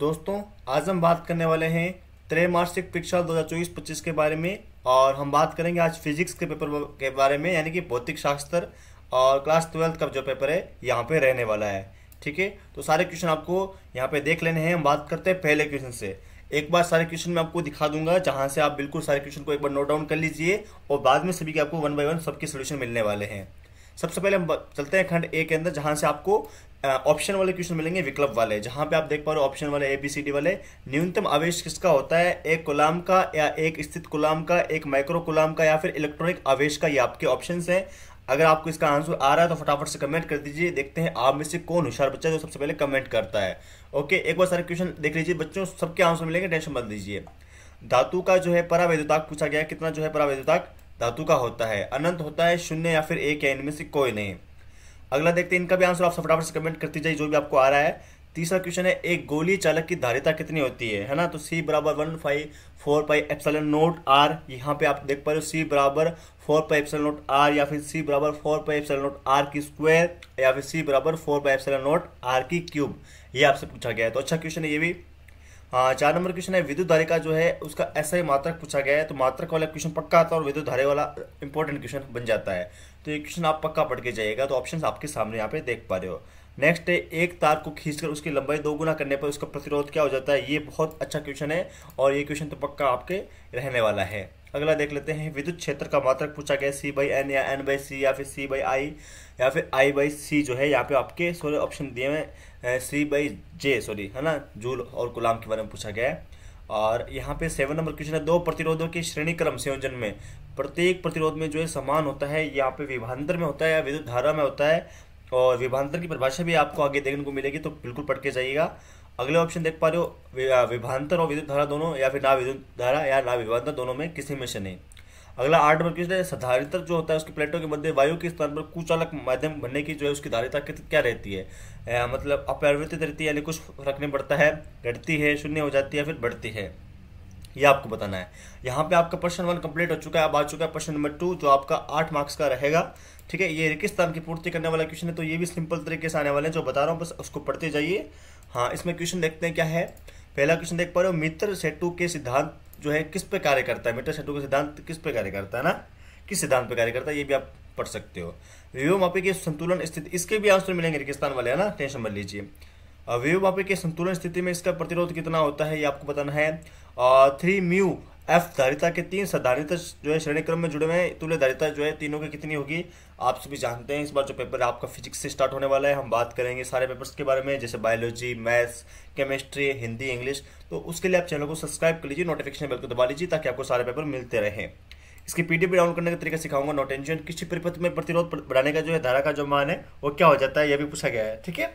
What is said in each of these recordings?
दोस्तों आज हम बात करने वाले हैं त्रैमासिक परीक्षा 2024-25 के बारे में और हम बात करेंगे आज फिजिक्स के पेपर के बारे में यानी कि भौतिक शास्त्र और क्लास ट्वेल्थ का जो पेपर है यहाँ पे रहने वाला है ठीक है तो सारे क्वेश्चन आपको यहाँ पे देख लेने हैं हम बात करते हैं पहले क्वेश्चन से एक बार सारे क्वेश्चन मैं आपको दिखा दूंगा जहाँ से आप बिल्कुल सारे क्वेश्चन को एक बार नोट डाउन कर लीजिए और बाद में सभी के आपको वन बाई वन सबके सोल्यूशन मिलने वाले हैं सबसे पहले हम चलते हैं खंड ए के अंदर जहाँ से आपको ऑप्शन वाले क्वेश्चन मिलेंगे विकल्प वाले जहां पे आप देख पा रहे हो ऑप्शन वाले ए बी सी डी वाले न्यूनतम आवेश किसका होता है एक कुलाम का या एक स्थित कुलाम का एक माइक्रो कुलाम का या फिर इलेक्ट्रॉनिक आवेश का ये आपके ऑप्शन है अगर आपको इसका आंसर आ रहा है तो फटाफट से कमेंट कर दीजिए देखते हैं आप में से कौन होशियार बच्चा जो सबसे पहले कमेंट करता है ओके एक बार सारे क्वेश्चन देख लीजिए बच्चों सबके आंसर मिलेंगे टेंशन मत दीजिए धातु का जो है परावैद्युताक पूछा गया कितना जो है परावैद्युताक धातु का होता है अनंत होता है शून्य या फिर एक है इनमें से कोई नहीं अगला देखते हैं इनका भी आंसर आप फटाफट से कमेंट करती जाइए जो भी आपको आ रहा है तीसरा क्वेश्चन है एक गोली चालक की धारिता कितनी होती है है ना तो सी बराबर one five four pi epsilon naught r यहाँ पे आप देख पा रहे हो सी बराबर four pi epsilon naught r या फिर सी बराबर four pi epsilon naught r की स्क्वायर या फिर सी बराबर four pi epsilon naught r की क्यूब ये आपसे पूछा गया है तो अच्छा क्वेश्चन है ये भी चार नंबर क्वेश्चन है विद्युत धारे का जो है उसका ऐसा ही मात्रक पूछा गया है तो मात्रक वाला क्वेश्चन पक्का आता है और विद्युत धारे वाला इंपॉर्टेंट क्वेश्चन बन जाता है तो ये क्वेश्चन आप पक्का पढ़ के जाइएगा तो ऑप्शन आपके सामने यहाँ पे देख पा रहे हो नेक्स्ट है एक तार को खींचकर उसकी लंबाई दो गुना करने पर उसका प्रतिरोध क्या हो जाता है ये बहुत अच्छा क्वेश्चन है और ये क्वेश्चन तो पक्का आपके रहने वाला है अगला देख लेते हैं विद्युत क्षेत्र का मात्रक पूछा गया सी बाई एन या एन बाई सी या फिर सी बाई आई या फिर आई बाई सी जो है यहाँ पे आपके सोलह ऑप्शन दिए हैं सी बाई जे सॉरी है ना जूल और गुलाम के बारे में पूछा गया है और यहाँ पे सेवन नंबर क्वेश्चन है दो प्रतिरोधों के श्रेणी क्रम संयोजन में प्रत्येक प्रतिरोध में जो है समान होता है यहाँ पे विभांतर में होता है या विद्युत धारा में होता है और विभांतर की परिभाषा भी आपको आगे देखने को मिलेगी तो बिल्कुल पढ़ के जाइएगा अगले ऑप्शन देख पा रहे हो विभांतर और विद्युत धारा दोनों या फिर ना विद्युत धारा या ना विभांतर दोनों में किसी में से नहीं अगला आठ नंबर क्वेश्चन है साधारितर जो होता है उसके प्लेटों के मध्य वायु के स्थान पर कुचालक माध्यम बनने की जो है उसकी धारिता क्या रहती है ए, मतलब अपरिवर्तित रहती है यानी कुछ फर्क नहीं पड़ता है घटती है शून्य हो जाती है फिर बढ़ती है ये आपको बताना है यहाँ पे आपका प्रश्न वन कंप्लीट हो चुका है अब आ चुका है प्रश्न नंबर टू जो आपका आठ मार्क्स का रहेगा ठीक है ये किस स्थान की पूर्ति करने वाला क्वेश्चन है तो ये भी सिंपल तरीके से आने वाले हैं जो बता रहा हूँ बस उसको पढ़ते जाइए हाँ इसमें क्वेश्चन देखते हैं क्या है पहला क्वेश्चन देख पा रहे हो मित्र सेतु के सिद्धांत जो है किस पे कार्य करता है मेटा शब्दों का सिद्धांत किस पे कार्य करता है ना किस सिद्धांत पे कार्य करता है ये भी आप पढ़ सकते हो व्यूमापी के संतुलन स्थिति इसके भी आंसर मिलेंगे रेगिस्तान वाले है ना टेंशन मत लीजिए व्यूमापी के संतुलन स्थिति में इसका प्रतिरोध कितना होता है ये आपको बताना है थ्री म्यू एफ धारिता के तीन धारिता जो है श्रेणी क्रम में जुड़े हुए हैं तुल्य धारिता जो है तीनों की कितनी होगी आप सभी जानते हैं इस बार जो पेपर आपका फिजिक्स से स्टार्ट होने वाला है हम बात करेंगे सारे पेपर्स के बारे में जैसे biology maths chemistry Hindi English तो उसके लिए आप चैनल को सब्सक्राइब कर लीजिए नोटिफिकेशन बिल को दबा लीजिए ताकि आपको सारे पेपर मिलते रहें इसकी पी डाउनलोड करने का तरीका सिखाऊंगा नोट एंजन किसी परिपथ में प्रतिरोध बढ़ाने का जो है धारा का जो मान है वो क्या हो जाता है यह भी पूछा गया है ठीक है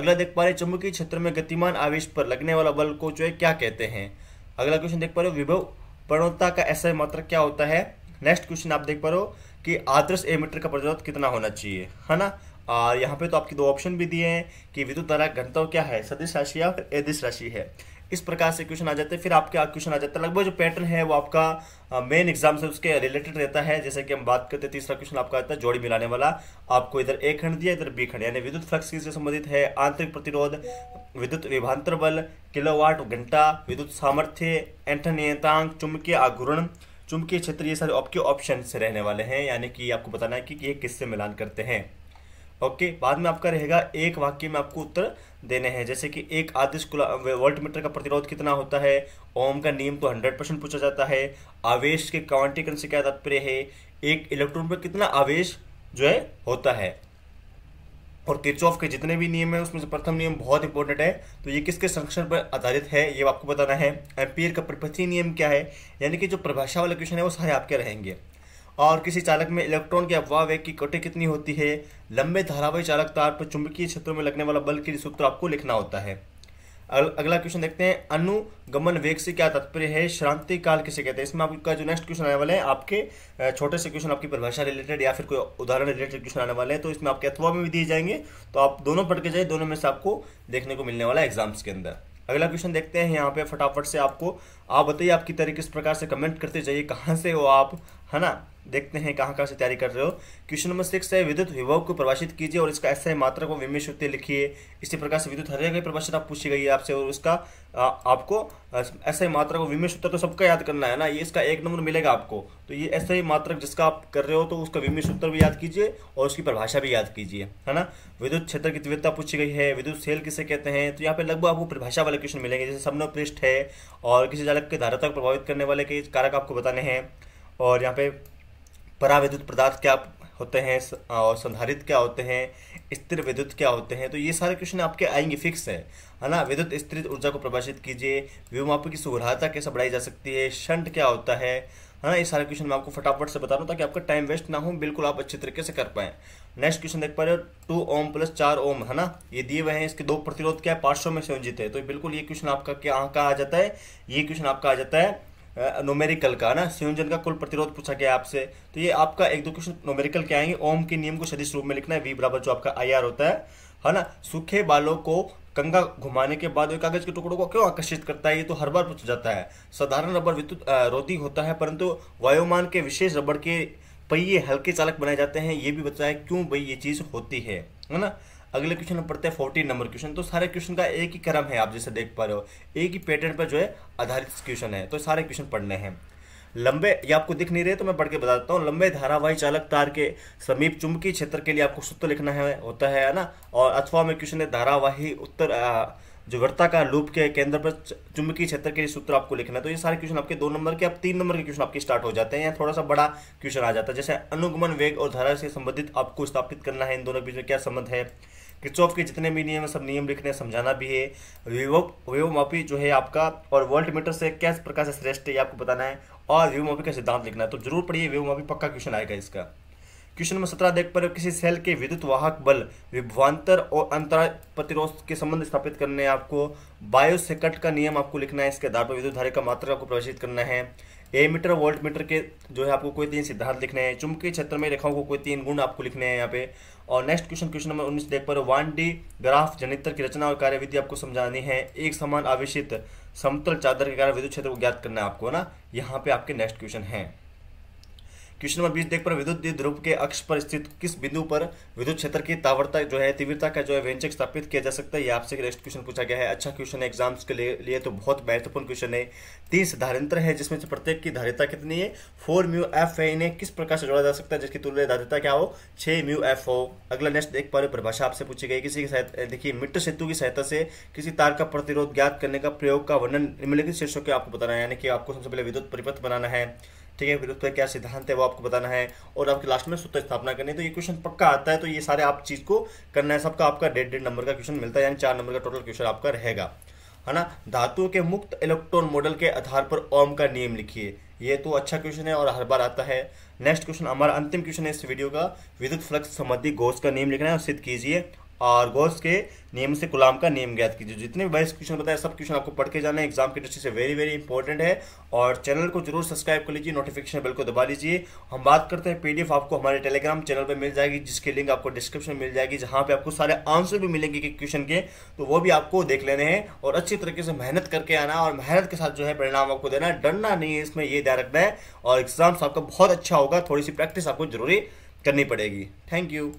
अगला देख पा रहे चुंबकीय क्षेत्र में गतिमान आवेश पर लगने वाला बल को जो है क्या कहते हैं अगला क्वेश्चन देख पा रहे हो विभव प्रणोता का ऐसा मात्र क्या होता है नेक्स्ट क्वेश्चन आप देख पा रहे हो कि आदर्श एमीटर का प्रतिरोध कितना होना चाहिए है ना और यहाँ पे तो आपके दो ऑप्शन भी दिए हैं कि विद्युत धारा घनत्व क्या है सदिश राशि या फिर एदिश राशि है इस प्रकार से क्वेश्चन आ जाते हैं फिर आपके क्वेश्चन आ जाता है लगभग जो पैटर्न है वो आपका मेन एग्जाम से उसके रिलेटेड रहता है जैसे कि हम बात करते हैं तीसरा क्वेश्चन आपका आता है जोड़ी मिलाने वाला आपको इधर ए खंड दिया इधर बी खंड यानी विद्युत फ्लक्स से संबंधित है आंतरिक प्रतिरोध विद्युत विभांतर बल किलोवाट घंटा विद्युत सामर्थ्य एंठ नियतांक चुंबकीय आघूर्ण चुंबकीय क्षेत्र ये सारे आपके ऑप्शन से रहने वाले हैं यानी कि आपको बताना है कि ये किससे मिलान करते हैं ओके बाद में आपका रहेगा एक वाक्य में आपको उत्तर देने हैं जैसे कि एक आदेश वोल्ट मीटर का प्रतिरोध कितना होता है ओम का नियम तो 100 परसेंट पूछा जाता है आवेश के क्वांटीकरण से क्या तात्पर्य है एक इलेक्ट्रॉन पर कितना आवेश जो है होता है और किरचॉफ के जितने भी नियम है उसमें से प्रथम नियम बहुत इंपॉर्टेंट है तो ये किसके संरक्षण पर आधारित है ये आपको बताना है एम्पियर का प्रपथी नियम क्या है यानी कि जो परिभाषा वाले क्वेश्चन है वो सारे आपके रहेंगे और किसी चालक में इलेक्ट्रॉन के अफवाह वेग की कटे कितनी होती है लंबे धारावाही चालक तार पर चुंबकीय क्षेत्रों में लगने वाला बल के सूत्र आपको लिखना होता है अगला क्वेश्चन देखते हैं अनुगमन वेग से क्या तात्पर्य है श्रांति काल किसे कहते हैं इसमें आपका जो नेक्स्ट क्वेश्चन आने वाले हैं आपके छोटे से क्वेश्चन आपकी परिभाषा रिलेटेड या फिर कोई उदाहरण रिलेटेड क्वेश्चन आने वाले हैं तो इसमें आपके अथवा में भी दिए जाएंगे तो आप दोनों पढ़ के जाइए दोनों में से आपको देखने को मिलने वाला है एग्जाम्स के अंदर अगला क्वेश्चन देखते हैं यहाँ पे फटाफट से आपको आप बताइए आपकी तरीके किस प्रकार से कमेंट करते जाइए कहाँ से हो आप है ना देखते हैं कहाँ कहाँ से तैयारी कर रहे हो क्वेश्चन नंबर सिक्स है विद्युत विभव को प्रभाषित कीजिए और इसका ऐसा मात्रा को विमेश होते लिखिए इसी प्रकार से विद्युत हरिया की आप पूछी गई है आपसे और उसका आ, आपको ही मात्रा को विमेश उत्तर तो सबका याद करना है ना ये इसका एक नंबर मिलेगा आपको तो ये ही मात्रक जिसका आप कर रहे हो तो उसका विमेश उत्तर भी याद कीजिए और उसकी परिभाषा भी याद कीजिए है ना विद्युत क्षेत्र की तीव्रता पूछी गई है विद्युत सेल किसे कहते हैं तो यहाँ पे लगभग आपको परिभाषा वाले क्वेश्चन मिलेंगे जैसे सबनों पृष्ठ है और किसी जालक के धारा तक प्रभावित करने वाले कई कारक आपको बताने हैं और यहाँ पे परा विद्युत पदार्थ क्या होते हैं और संधारित क्या होते हैं स्थिर विद्युत क्या होते हैं तो ये सारे क्वेश्चन आपके आएंगे फिक्स है है ना विद्युत स्थिरित ऊर्जा को प्रभाषित कीजिए व्योमापी की सुग्राहता कैसे बढ़ाई जा सकती है शंट क्या होता है है ना ये सारे क्वेश्चन मैं आपको फटाफट से बता रहा हूँ ताकि आपका टाइम वेस्ट ना हो बिल्कुल आप अच्छे तरीके से कर पाए नेक्स्ट क्वेश्चन देख पा रहे हो टू ओम प्लस चार ओम है ना ये दिए हुए हैं इसके दो प्रतिरोध क्या है पार्श्व में संयोजित है तो बिल्कुल ये क्वेश्चन आपका क्या का आ जाता है ये क्वेश्चन आपका आ जाता है नोमेरिकल का ना संयोजन का कुल प्रतिरोध पूछा गया आपसे तो ये आपका एक दो क्वेश्चन नोमेरिकल के आएंगे ओम के नियम को सदिश रूप में लिखना है वी बराबर जो आपका आई आर होता है है ना सूखे बालों को कंगा घुमाने के बाद कागज के टुकड़ों को क्यों आकर्षित करता है ये तो हर बार पूछा जाता है साधारण रबर विद्युत रोधी होता है परंतु वायुमान के विशेष रबर के पहिए हल्के चालक बनाए जाते हैं ये भी बच्चा है क्यों भाई ये चीज़ होती है है ना अगले क्वेश्चन में पढ़ते हैं फोर्टीन नंबर क्वेश्चन तो सारे क्वेश्चन का एक ही क्रम है आप जैसे देख पा रहे हो एक ही पैटर्न पर जो है आधारित क्वेश्चन है तो सारे क्वेश्चन पढ़ने हैं लंबे ये आपको दिख नहीं रहे तो मैं पढ़ के बताता हूँ लंबे धारावाही चालक तार के समीप चुंबकीय क्षेत्र के लिए आपको सूत्र लिखना है होता है ना और अथवा में क्वेश्चन है धारावाही उत्तर जो वर्ता का लूप के केंद्र पर चुंबकीय क्षेत्र के लिए सूत्र आपको लिखना है तो ये सारे क्वेश्चन आपके दो नंबर के अब तीन नंबर के क्वेश्चन आपके स्टार्ट हो जाते हैं या थोड़ा सा बड़ा क्वेश्चन आ जाता है जैसे अनुगमन वेग और धारा से संबंधित आपको स्थापित करना है इन दोनों के बीच में क्या संबंध है किचॉफ के जितने भी नियम है सब नियम लिखने समझाना भी है वीवो मापी जो है आपका और वर्ल्ड मीटर से कैस प्रकार से श्रेष्ठ है आपको बताना है और वीवो मापी का सिद्धांत लिखना है तो जरूर पढ़िए वीवो मापी पक्का क्वेश्चन आएगा इसका क्वेश्चन नंबर सत्रह देख पर किसी सेल के विद्युत वाहक बल विभवान्तर और अंतराय प्रतिरोध के संबंध स्थापित करने आपको बायोसेकट का नियम आपको लिखना है इसके आधार पर विद्युत धारे का मात्रा आपको प्रवेशित करना है ए मीटर वोल्ट मीटर के जो है आपको कोई तीन सिद्धांत लिखने हैं चुंबकीय क्षेत्र में रेखाओं को कोई तीन गुण आपको लिखने हैं यहाँ पे और नेक्स्ट क्वेश्चन क्वेश्चन नंबर उन्नीस देख पर वन डी ग्राफ जनित्र की रचना और कार्यविधि आपको समझानी है एक समान आवेशित समतल चादर के कारण विद्युत क्षेत्र को ज्ञात करना है आपको ना यहाँ पे आपके नेक्स्ट क्वेश्चन है क्वेश्चन नंबर बीस देख पर विद्युत ध्रुव के अक्ष पर स्थित किस बिंदु पर विद्युत क्षेत्र की तावरता जो है तीव्रता का जो है व्यंजक स्थापित किया जा सकता है ये आपसे नेक्स्ट क्वेश्चन पूछा गया है अच्छा क्वेश्चन है एग्जाम्स के लिए, तो बहुत महत्वपूर्ण क्वेश्चन है तीस धारित्र है जिसमें से प्रत्येक की धारिता कितनी है फोर म्यू एफ है इन्हें किस प्रकार से जोड़ा जा सकता है जिसकी तुलना धारिता क्या हो छ म्यू एफ हो अगला नेक्स्ट देख पर परिभाषा आपसे पूछी गई किसी की सहायता देखिए मिट्ट सेतु की सहायता से किसी तार का प्रतिरोध ज्ञात करने का प्रयोग का वर्णन निम्नलिखित शीर्षों के आपको बताना है यानी कि आपको सबसे पहले विद्युत परिपथ बनाना है ठीक है फिर उस पर क्या सिद्धांत है वो आपको बताना है और आपके लास्ट में सूत्र स्थापना करनी है तो ये क्वेश्चन पक्का आता है तो ये सारे आप चीज़ को करना है सबका आपका डेढ़ डेढ़ नंबर का क्वेश्चन मिलता है यानी चार नंबर का टोटल क्वेश्चन आपका रहेगा है ना धातुओं के मुक्त इलेक्ट्रॉन मॉडल के आधार पर ओम का नियम लिखिए ये तो अच्छा क्वेश्चन है और हर बार आता है नेक्स्ट क्वेश्चन हमारा अंतिम क्वेश्चन है इस वीडियो का विद्युत फ्लक्स संबंधी गोश का नियम लिखना है और सिद्ध कीजिए आर्गोस के नियम से गुलाम का नियम ज्ञात कीजिए जितने भी बाईस क्वेश्चन बताया सब क्वेश्चन आपको पढ़ के जाना है एग्जाम की दृष्टि से वेरी वेरी इंपॉर्टेंट है और चैनल को जरूर सब्सक्राइब कर लीजिए नोटिफिकेशन बिल को दबा लीजिए हम बात करते हैं पीडीएफ आपको हमारे टेलीग्राम चैनल पर मिल जाएगी जिसकी लिंक आपको डिस्क्रिप्शन में मिल जाएगी जहाँ पर आपको सारे आंसर भी मिलेंगे क्वेश्चन के तो वो भी आपको देख लेने हैं और अच्छी तरीके से मेहनत करके आना और मेहनत के साथ जो है परिणाम आपको देना है डरना नहीं है इसमें ये ध्यान रखना है और एग्जाम्स आपका बहुत अच्छा होगा थोड़ी सी प्रैक्टिस आपको जरूरी करनी पड़ेगी थैंक यू